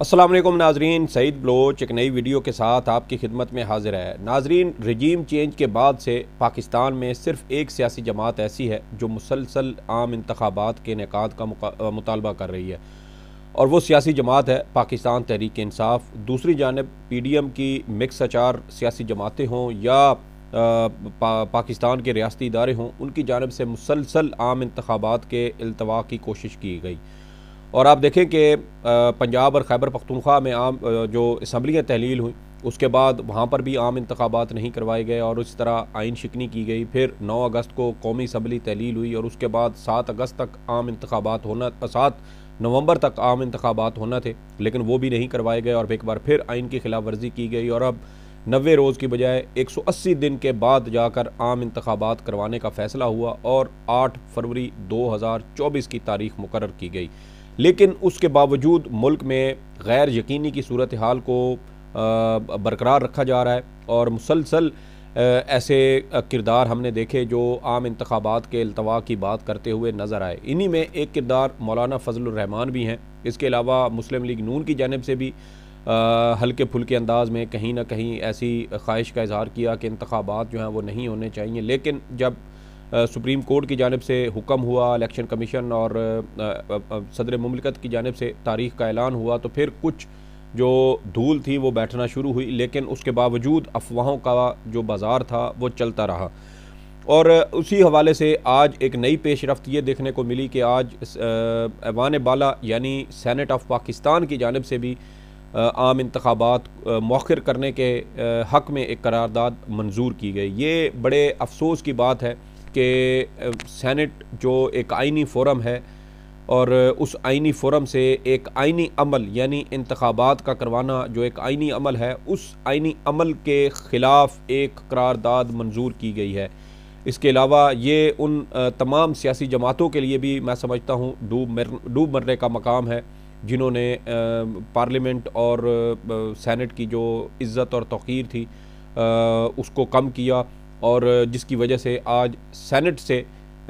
असलम नाजरीन सईद बलोच एक नई वीडियो के साथ आपकी खिदमत में हाजिर है नाजरीन रजीम चेंज के बाद से पाकिस्तान में सिर्फ एक सियासी जमात ऐसी है जो मुसलसल आम इंतबात के इनका का मुतालबा कर रही है और वो सियासी जमात है पाकिस्तान तहरीक इंसाफ दूसरी जानब पी डी एम की मिक्स अचार सियासी जमातें हों या पा, पाकिस्तान के रियाती इदारे हों उनकी जानब से मुसलसल आम इंतबात के अल्तवा की कोशिश की गई और आप देखें कि पंजाब और खैबर पख्तूनख्वा में आम जो इसम्बलियाँ तहलील हुई उसके बाद वहाँ पर भी आम इंतबात नहीं करवाए गए और इस तरह आइन शिकनी की गई फिर 9 अगस्त को कौमी इसम्बली तहलील हुई और उसके बाद 7 अगस्त तक आम इंतबात होना सात नवंबर तक आम इंतबात होना थे लेकिन वो भी नहीं करवाए गए और एक बार फिर आइन की खिलाफ वर्जी की गई और अब नबे रोज़ की बजाय अस्सी दिन के बाद जाकर आम इंतबात करवाने का फ़ैसला हुआ और आठ फरवरी चौबीस की तारीख मुकर की गई लेकिन उसके बावजूद मुल्क में गैर यकीनी की सूरत हाल को बरकरार रखा जा रहा है और मुसलसल ऐसे किरदार हमने देखे जो आम इंतबात के अल्तवा की बात करते हुए नज़र आए इन्हीं में एक किरदार मौलाना फजलरहमान भी हैं इसके अलावा मुस्लिम लीग नून की जानब से भी हल्के फुल्के अंदाज में कहीं ना कहीं ऐसी ख्वाहिश का इजहार किया कि इंतबात जो हैं वो नहीं होने चाहिए लेकिन जब सुप्रीम कोर्ट की जानब से हुक्म हुआ इलेक्शन कमीशन और सदर ममलिकत की जानब से तारीख का ऐलान हुआ तो फिर कुछ जो धूल थी वो बैठना शुरू हुई लेकिन उसके बावजूद अफवाहों का जो बाज़ार था वो चलता रहा और उसी हवाले से आज एक नई पेश रफ्त ये देखने को मिली कि आज ऐवान बाला यानी सैनट ऑफ पाकिस्तान की जानब से भी आम इंतबात मौखर करने के हक़ में एक करारदाद मंजूर की गई ये बड़े अफसोस की बात है कि सैनट जो एक आइनी फोरम है और उस आइनी फोरम से एक आइनी अमल यानी इंतबात का करवाना जो एक आइनी अमल है उस आइनी अमल के ख़िलाफ़ एक करारदाद मंजूर की गई है इसके अलावा ये उन तमाम सियासी जमातों के लिए भी मैं समझता हूँ डूब मर डूब मरने का मकाम है जिन्होंने पार्लियामेंट और सैनट की जो इज़्ज़त और तोर थी आ, उसको कम किया और जिसकी वजह से आज सैनट से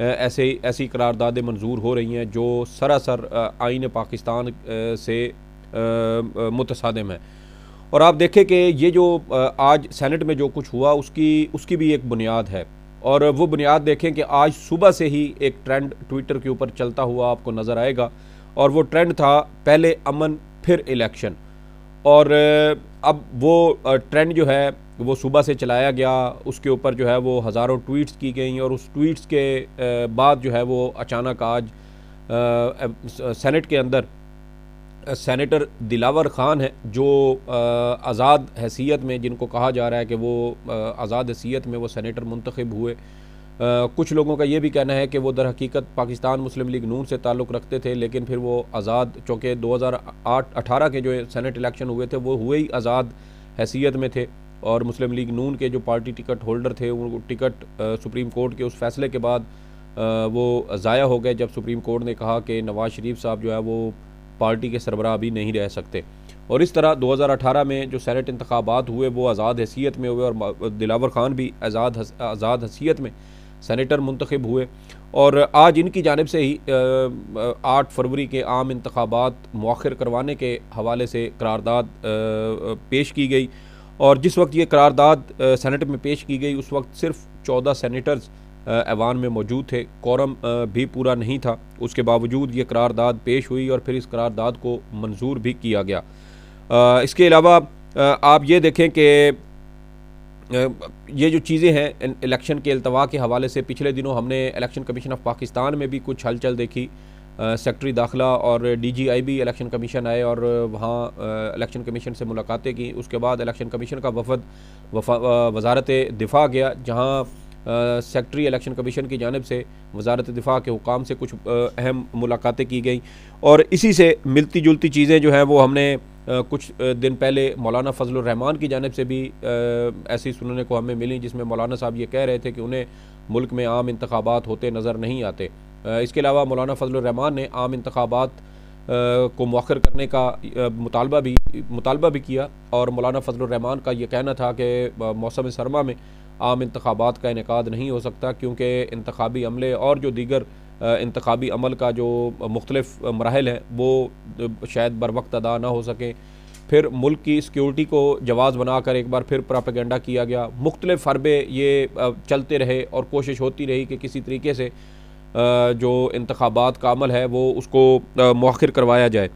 ऐसे ऐसी करारदादें मंजूर हो रही हैं जो सरासर आइन पाकिस्तान से मुतसादम है और आप देखें कि ये जो आज सैनट में जो कुछ हुआ उसकी उसकी भी एक बुनियाद है और वो बुनियाद देखें कि आज सुबह से ही एक ट्रेंड ट्विटर के ऊपर चलता हुआ आपको नज़र आएगा और वो ट्रेंड था पहले अमन फिर इलेक्शन और अब वो ट्रेंड जो है वो सुबह से चलाया गया उसके ऊपर जो है वो हज़ारों ट्वीट्स की गई और उस ट्वीट्स के बाद जो है वो अचानक आज सेनेट के अंदर सेनेटर दिलावर ख़ान है जो आज़ाद हैसियत में जिनको कहा जा रहा है कि वो आज़ाद हैसियत में वो सेनेटर मुंतखब हुए आ, कुछ लोगों का ये भी कहना है कि वो दर हकीकत पाकिस्तान मुस्लिम लीग नून से ताल्लुक़ रखते थे लेकिन फिर वो आज़ाद चूँकि दो हज़ार आठ अठारह के जो सेनेट इलेक्शन हुए थे वो हुए ही आज़ाद हैसियत में थे और मुस्लिम लीग नून के जो पार्टी टिकट होल्डर थे उनको टिकट सुप्रीम कोर्ट के उस फैसले के बाद वो ज़ाया हो गए जब सुप्रीम कोर्ट ने कहा कि नवाज़ शरीफ साहब जो है वो पार्टी के सरबराह भी नहीं रह सकते और इस तरह 2018 में जो सैनट इंतबात हुए वो आज़ाद हैसीत में हुए और दिलावर खान भी आज़ाद आज़ाद हैसीत में सैनिटर मंतखब हुए और आज इनकी जानब से ही आठ फरवरी के आम इंतबात मौखर करवाने के हवाले से करारदाद पेश की गई और जिस वक्त ये करारदाद सेनेट में पेश की गई उस वक्त सिर्फ चौदह सैनिटर्स ऐवान में मौजूद थे कॉरम भी पूरा नहीं था उसके बावजूद ये करारदाद पेश हुई और फिर इस करारदाद को मंजूर भी किया गया इसके अलावा आप ये देखें कि ये जो चीज़ें हैं इलेक्शन के अलतवा के हवाले से पिछले दिनों हमने इलेक्शन कमीशन ऑफ पाकिस्तान में भी कुछ हलचल देखी सेक्रटरी दाखिला और डी जी आई भी इलेक्शन कमीशन आए और वहाँ इलेक्शन कमीशन से मुलाकातें की उसके बाद इलेक्शन कमीशन का वफद वजारत दिफा गया जहाँ सेक्रटरी इलेक्शन कमीशन की जानब से वजारत दिफा के हुकाम से कुछ अहम मुलाकातें की गई और इसी से मिलती जुलती चीज़ें जो हैं वो हमने आ, कुछ दिन पहले मौलाना फजल रहमान की जानब से भी आ, ऐसी सुनने को हमें मिली जिसमें मौलाना साहब ये कह रहे थे कि उन्हें मुल्क में आम इंतबात होते नज़र नहीं आते इसके अलावा मौलाना फजलरहमान ने आम इंतबात को मौखर करने का मुतालबा भी मुतालबा भी किया और मौलाना फजलरहमान का ये कहना था कि मौसम सरमा में आम इंतबात का इनका नहीं हो सकता क्योंकि इंतबी अमले और जो दीगर इंतबी अमल का जो मुख्तलफ मराहल है वो शायद बर वक्त अदा ना हो सकें फिर मुल्क की सिक्योरिटी को जवाज़ बनाकर एक बार फिर प्रापेगेंडा किया गया मुख्तलिफ हरबे ये चलते रहे और कोशिश होती रही कि किसी तरीके से जो इंतबात का अमल है वो उसको मौखिर करवाया जाए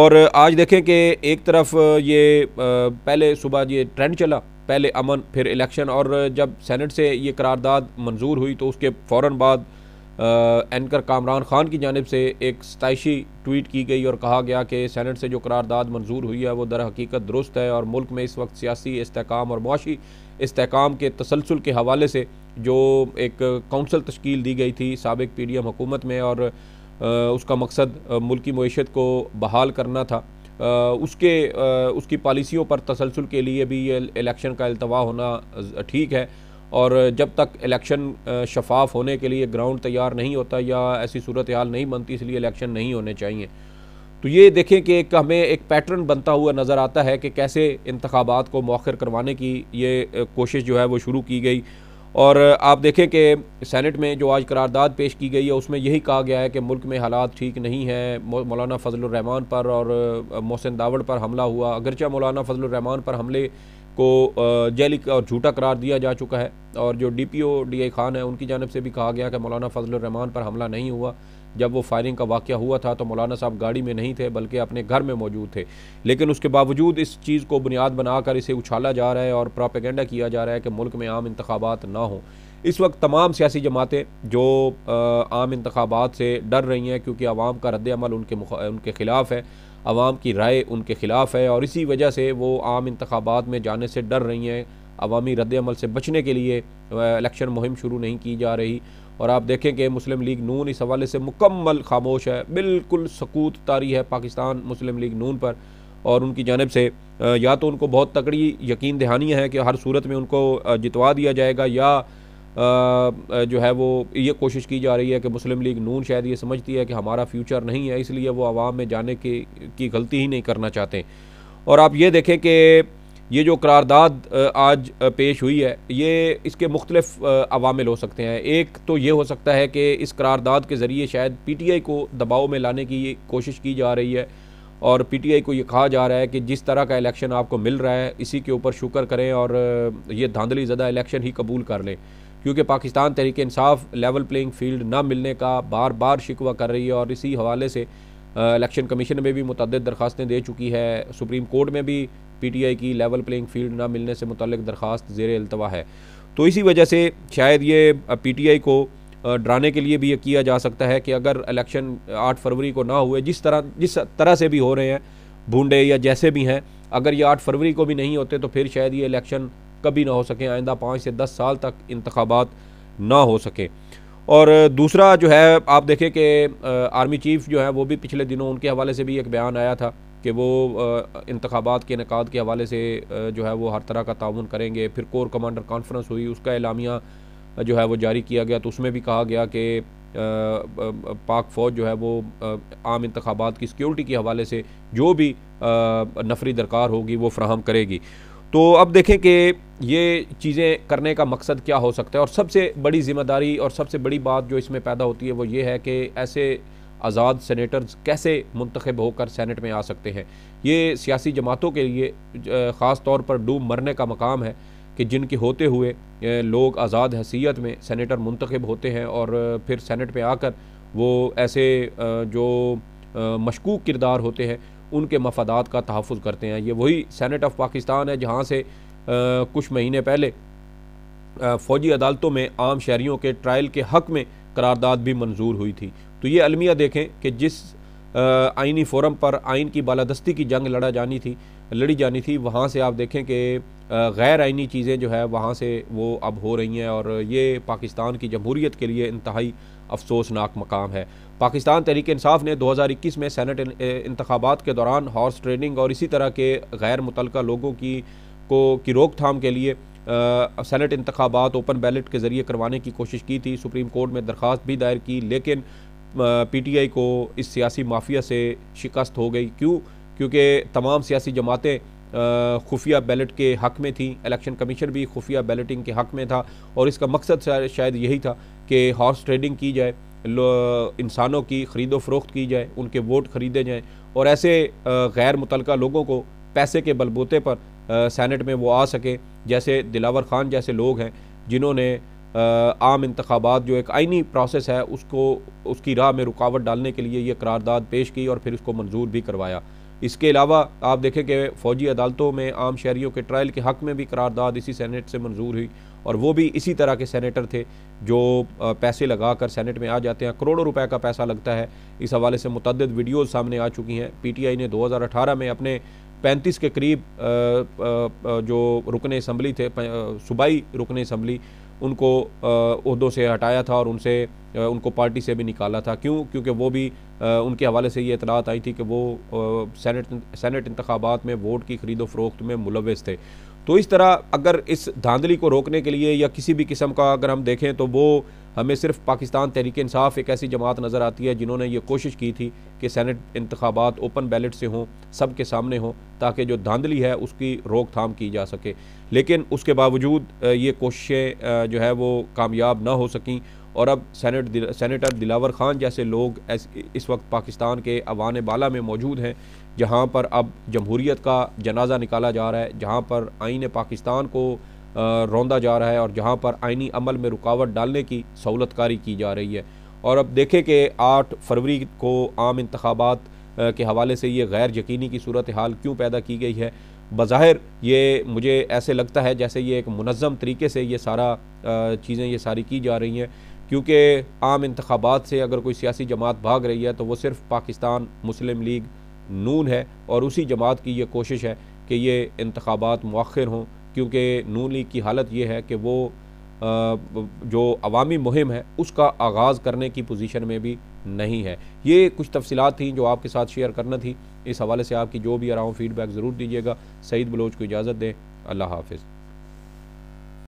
और आज देखें कि एक तरफ ये पहले सुबह ये ट्रेंड चला पहले अमन फिर इलेक्शन और जब सेनेट से ये करारदाद मंजूर हुई तो उसके फ़ौर बाद एंकर कामरान खान की जानब से एक सतशी ट्वीट की गई और कहा गया कि सेनेट से जो करारदाद मंजूर हुई है वो दर हकीकत दुरुस्त है और मुल्क में इस वक्त सियासी इसकाम और मुआशी इसकाम के तसलसल के हवाले से जो एक कौंसल तश्कील दी गई थी सबक पी डी एम हुकूमत में और उसका मकसद मुल्की मीशत को बहाल करना था उसके उसकी पॉलिसियों पर तसलसल के लिए भी ये इलेक्शन का अल्तवा होना ठीक है और जब तक इलेक्शन शफाफ होने के लिए ग्राउंड तैयार नहीं होता या ऐसी सूरत हाल नहीं बनती इसलिए इलेक्शन नहीं होने चाहिए तो ये देखें कि एक हमें एक पैटर्न बनता हुआ नज़र आता है कि कैसे इंतबात को मौखर करवाने की ये कोशिश जो है वो शुरू की गई और आप देखें कि सैनट में जो आज करारदाद पेश की गई है उसमें यही कहा गया है कि मुल्क में हालात ठीक नहीं है मौलाना फजलरहमान पर और मोहसिन दावड़ पर हमला हुआ अगरचा मौलाना फजलरहमान पर हमले को जैली और झूठा करार दिया जा चुका है और जो D P O D I Khan है उनकी जानब से भी कहा गया कि मौलाना फजलरहमान पर हमला नहीं हुआ जब वो फायरिंग का वाक़ हुआ था तो मौलाना साहब गाड़ी में नहीं थे बल्कि अपने घर में मौजूद थे लेकिन उसके बावजूद इस चीज़ को बुनियाद बनाकर इसे उछाला जा रहा है और प्रापेगेंडा किया जा रहा है कि मुल्क में आम इंतबात ना हों इस वक्त तमाम सियासी जमातें जो आम इंतबात से डर रही हैं क्योंकि आवाम का रद्दमल उनके उनके ख़िलाफ़ है आवाम की राय उनके ख़िलाफ़ है और इसी वजह से वो आम इंतबात में जाने से डर रही हैं अवामी रद्दमल से बचने के लिए इलेक्शन मुहिम शुरू नहीं की जा रही और आप देखें कि मुस्लिम लीग नून इस हवाले से मुकम्मल खामोश है बिल्कुल सकूत तारी है पाकिस्तान मुस्लिम लीग नून पर और उनकी जानब से या तो उनको बहुत तकड़ी यकीन दहानी है कि हर सूरत में उनको जितवा दिया जाएगा या जो है वो ये कोशिश की जा रही है कि मुस्लिम लीग नून शायद ये समझती है कि हमारा फ्यूचर नहीं है इसलिए वो आवाम में जाने की की गलती ही नहीं करना चाहते और आप ये देखें कि ये जो करारदाद आज पेश हुई है ये इसके मुख्तलिफ अवामिल हो सकते हैं एक तो ये हो सकता है कि इस करारदाद के ज़रिए शायद पी टी आई को दबाव में लाने की कोशिश की जा रही है और पी टी आई को ये कहा जा रहा है कि जिस तरह का इलेक्शन आपको मिल रहा है इसी के ऊपर शुक्र करें और ये धांधली ज़दा इलेक्शन ही कबूल कर लें क्योंकि Pakistan Tehreek Insaf level playing field ना मिलने का बार बार शिकवा कर रही है और इसी हवाले से इलेक्शन कमीशन में भी मुतद दरखास्तें दे चुकी है सुप्रीम कोर्ट में भी पीटीआई की लेवल प्लेइंग फील्ड ना मिलने से मुतल दरख्वास्त जेर अल्तवा है तो इसी वजह से शायद ये पीटीआई को डराने के लिए भी ये किया जा सकता है कि अगर इलेक्शन आठ फरवरी को ना हुए जिस तरह जिस तरह से भी हो रहे हैं भूडे या जैसे भी हैं अगर ये आठ फरवरी को भी नहीं होते तो फिर शायद ये इलेक्शन कभी ना हो सकें आइंदा पाँच से दस साल तक इंतबात ना हो सकें और दूसरा जो है आप देखें कि आर्मी चीफ़ जो है वो भी पिछले दिनों उनके हवाले से भी एक बयान आया था कि वो इंतबात के इनका के हवाले से जो है वो हर तरह का ताउन करेंगे फिर कोर कमांडर कॉन्फ्रेंस हुई उसका एलामिया जो है वो जारी किया गया तो उसमें भी कहा गया कि पाक फ़ौज जो है वो आम इंतबात की सिक्योरिटी के हवाले से जो भी नफरी दरकार होगी वो फ्राहम करेगी तो अब देखें कि ये चीज़ें करने का मकसद क्या हो सकता है और सबसे बड़ी ज़िम्मेदारी और सबसे बड़ी बात जो इसमें पैदा होती है वो ये है कि ऐसे आज़ाद सेनेटर्स कैसे मंतखब होकर सैनट में आ सकते हैं ये सियासी जमातों के लिए ख़ास तौर पर डूब मरने का मकाम है कि जिनके होते हुए लोग आज़ाद हैसियत में सेनेटर मंतखब होते हैं और फिर सैनट में आकर वो ऐसे जो मशकूक किरदार होते हैं उनके मफादात का तहफ़ करते हैं ये वही सैनट ऑफ पाकिस्तान है जहाँ से कुछ महीने पहले फ़ौजी अदालतों में आम शहरीों के ट्रायल के हक़ में करारदाद भी मंजूर हुई थी तो ये अलमिया देखें कि जिस आइनी फोरम पर आइन की बालादस्ती की जंग लड़ा जानी थी लड़ी जानी थी वहाँ से आप देखें कि गैर आइनी चीज़ें जो है वहाँ से वो अब हो रही हैं और ये पाकिस्तान की जमहूरीत के लिए इंतहाई अफसोसनाक मकाम है पाकिस्तान तहरीक इंसाफ ने 2021 में सैनट इंतबात के दौरान हॉर्स ट्रेडिंग और इसी तरह के गैर मुतल लोगों की को की रोकथाम के लिए सैनट इंतबात ओपन बैलेट के ज़रिए करवाने की कोशिश की थी सुप्रीम कोर्ट में दरख्वास्त भी दायर की लेकिन पीटीआई को इस सियासी माफिया से शिकस्त हो गई क्यों क्योंकि तमाम सियासी जमातें खुफिया बैलेट के हक़ में थी इलेक्शन कमीशन भी खुफिया बैलेटिंग के हक़ में था और इसका मकसद शायद यही था कि हॉर्स ट्रेडिंग की जाए इंसानों की ख़रीदो फरोख्त की जाए उनके वोट ख़रीदे जाएँ और ऐसे गैर मुतल लोगों को पैसे के बलबूते पर सैनट में वो आ सके जैसे दिलावर खान जैसे लोग हैं जिन्होंने आम इंतबात जो एक आइनी प्रोसेस है उसको उसकी राह में रुकावट डालने के लिए यह करारदाद पेश की और फिर इसको मंजूर भी करवाया इसके अलावा आप देखें कि फ़ौजी अदालतों में आम शहरीों के ट्रायल के हक़ में भी करारदाद इसी सेनेट से मंजूर हुई और वो भी इसी तरह के सेनेटर थे जो पैसे लगा कर सेनेट में आ जाते हैं करोड़ों रुपए का पैसा लगता है इस हवाले से मुतद वीडियोज़ सामने आ चुकी हैं पी टी आई ने दो हज़ार अठारह में अपने पैंतीस के करीब जो रुकन इसम्बली थे सूबाई रुकन इसम्बली उनको उहदों से हटाया था और उनसे उनको पार्टी से भी निकाला था क्यों क्योंकि वो भी उनके हवाले से ये इतलात आई थी कि वो सेनेट सेनेट इंतबात में वोट की खरीदो फरोख्त में मुलवस थे तो इस तरह अगर इस धांधली को रोकने के लिए या किसी भी किस्म का अगर हम देखें तो वो हमें सिर्फ पाकिस्तान तहरीक इंसाफ एक ऐसी जमात नज़र आती है जिन्होंने ये कोशिश की थी कि सैनट इंतबात ओपन बैलेट से हों सब के सामने हों ताकि जो धांधली है उसकी रोकथाम की जा सके लेकिन उसके बावजूद ये कोशिशें जो है वो कामयाब ना हो सकें और अब सेनेट दिल, सेनेटर दिलावर खान जैसे लोग इस वक्त पाकिस्तान के अवान बाला में मौजूद हैं जहां पर अब जमहूरीत का जनाजा निकाला जा रहा है जहां पर आइन पाकिस्तान को रौंदा जा रहा है और जहां पर आइनी अमल में रुकावट डालने की सहूलत कारी की जा रही है और अब देखें कि आठ फरवरी को आम इंतबात के हवाले से ये गैर यकीनी की सूरत हाल क्यों पैदा की गई है बज़ाहिर ये मुझे ऐसे लगता है जैसे ये एक मनज़म तरीके से ये सारा चीज़ें ये सारी की जा रही हैं क्योंकि आम इंतबात से अगर कोई सियासी जमात भाग रही है तो वो सिर्फ पाकिस्तान मुस्लिम लीग नून है और उसी जमात की ये कोशिश है कि ये इंतबात मौखर हों क्योंकि नून लीग की हालत ये है कि वो जो अवामी मुहिम है उसका आगाज़ करने की पोजीशन में भी नहीं है ये कुछ तफसीत थी जो आपके साथ शेयर करना थी इस हवाले से आपकी जो भी आराम फीडबैक ज़रूर दीजिएगा सईद बलोच को इजाज़त दें अल्लाह हाफिज़